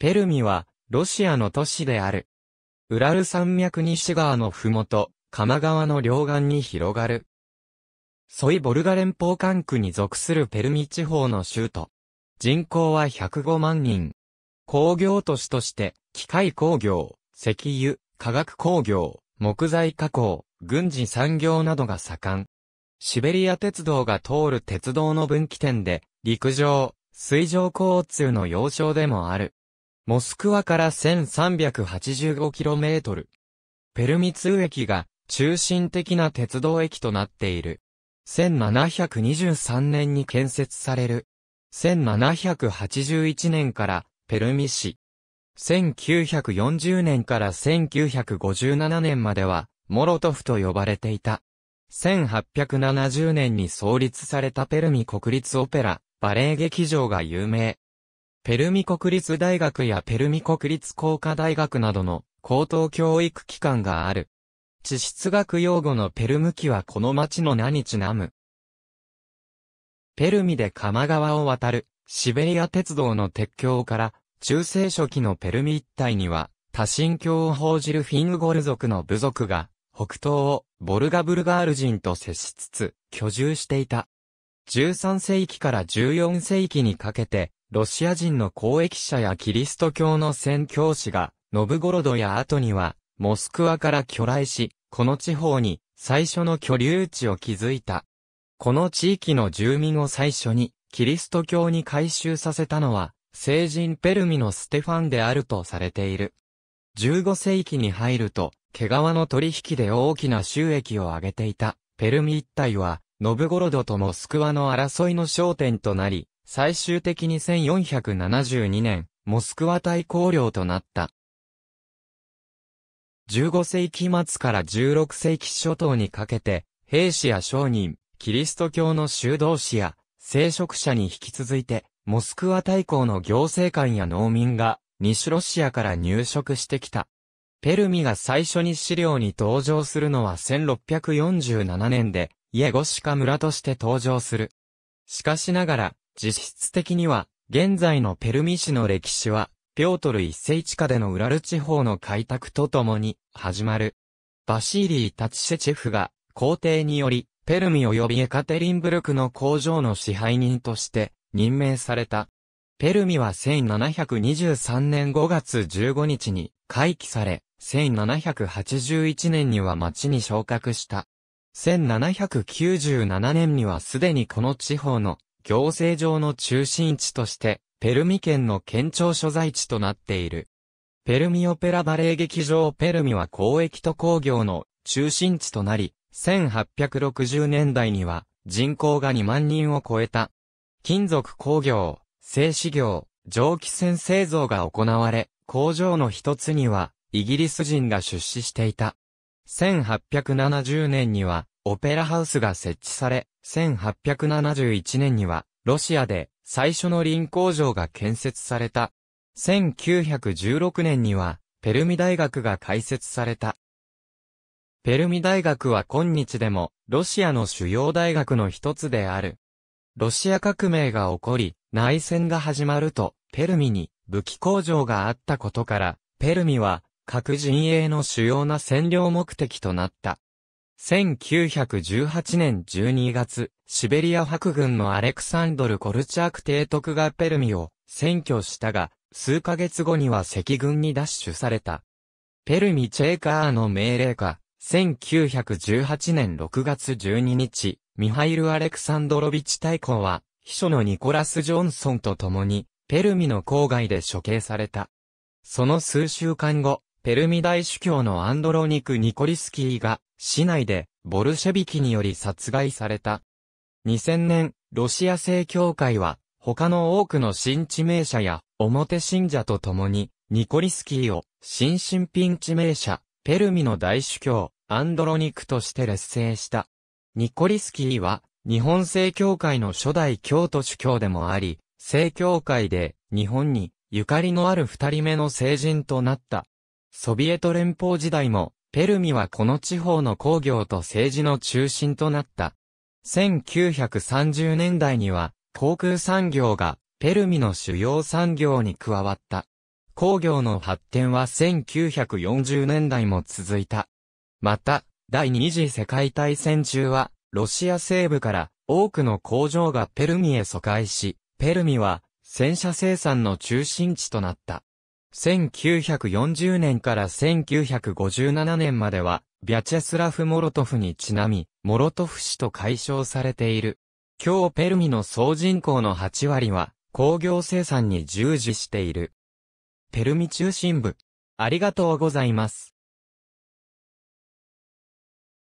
ペルミは、ロシアの都市である。ウラル山脈西側のふもと、鎌川の両岸に広がる。ソイボルガ連邦管区に属するペルミ地方の州都。人口は105万人。工業都市として、機械工業、石油、化学工業、木材加工、軍事産業などが盛ん。シベリア鉄道が通る鉄道の分岐点で、陸上、水上交通の要衝でもある。モスクワから 1385km。ペルミツ駅が中心的な鉄道駅となっている。1723年に建設される。1781年からペルミ市。1940年から1957年までは、モロトフと呼ばれていた。1870年に創立されたペルミ国立オペラ、バレエ劇場が有名。ペルミ国立大学やペルミ国立工科大学などの高等教育機関がある。地質学用語のペルム紀はこの町の名にちなむ。ペルミで鎌川を渡るシベリア鉄道の鉄橋から中世初期のペルミ一帯には多神教を報じるフィンゴル族の部族が北東をボルガブルガール人と接しつつ居住していた。13世紀から14世紀にかけてロシア人の公益者やキリスト教の宣教師が、ノブゴロドや後には、モスクワから巨来し、この地方に最初の居留地を築いた。この地域の住民を最初に、キリスト教に改宗させたのは、聖人ペルミのステファンであるとされている。15世紀に入ると、毛皮の取引で大きな収益を上げていた、ペルミ一帯は、ノブゴロドとモスクワの争いの焦点となり、最終的に1472年、モスクワ大公領となった。15世紀末から16世紀初頭にかけて、兵士や商人、キリスト教の修道士や、聖職者に引き続いて、モスクワ大公の行政官や農民が、西ロシアから入植してきた。ペルミが最初に資料に登場するのは1647年で、イエゴシカ村として登場する。しかしながら、実質的には、現在のペルミ市の歴史は、ピョートル一世地下でのウラル地方の開拓とともに、始まる。バシーリー・タチシェチェフが、皇帝により、ペルミ及びエカテリンブルクの工場の支配人として、任命された。ペルミは1723年5月15日に回帰され、1781年には町に昇格した。1797年にはすでにこの地方の行政上の中心地として、ペルミ県の県庁所在地となっている。ペルミオペラバレー劇場ペルミは交易と工業の中心地となり、1860年代には人口が2万人を超えた。金属工業、製紙業、蒸気船製造が行われ、工場の一つにはイギリス人が出資していた。1870年にはオペラハウスが設置され、1871年には、ロシアで最初の林工場が建設された。1916年には、ペルミ大学が開設された。ペルミ大学は今日でも、ロシアの主要大学の一つである。ロシア革命が起こり、内戦が始まると、ペルミに武器工場があったことから、ペルミは、各陣営の主要な占領目的となった。1918年12月、シベリア白軍のアレクサンドル・コルチャーク提督がペルミを占拠したが、数ヶ月後には赤軍に奪取された。ペルミ・チェーカーの命令下、1918年6月12日、ミハイル・アレクサンドロビチ大公は、秘書のニコラス・ジョンソンと共に、ペルミの郊外で処刑された。その数週間後、ペルミ大主教のアンドロニク・ニコリスキーが、市内で、ボルシェビキにより殺害された。2000年、ロシア正教会は、他の多くの新知名者や、表信者と共に、ニコリスキーを、新新品知名者、ペルミの大主教、アンドロニクとして劣勢した。ニコリスキーは、日本正教会の初代京都主教でもあり、正教会で日本にゆかりのある二人目の聖人となった。ソビエト連邦時代も、ペルミはこの地方の工業と政治の中心となった。1930年代には、航空産業が、ペルミの主要産業に加わった。工業の発展は1940年代も続いた。また、第二次世界大戦中は、ロシア西部から多くの工場がペルミへ疎開し、ペルミは戦車生産の中心地となった。1940年から1957年までは、ビャチェスラフ・モロトフにちなみ、モロトフ氏と解消されている。今日ペルミの総人口の8割は、工業生産に従事している。ペルミ中心部。ありがとうございます。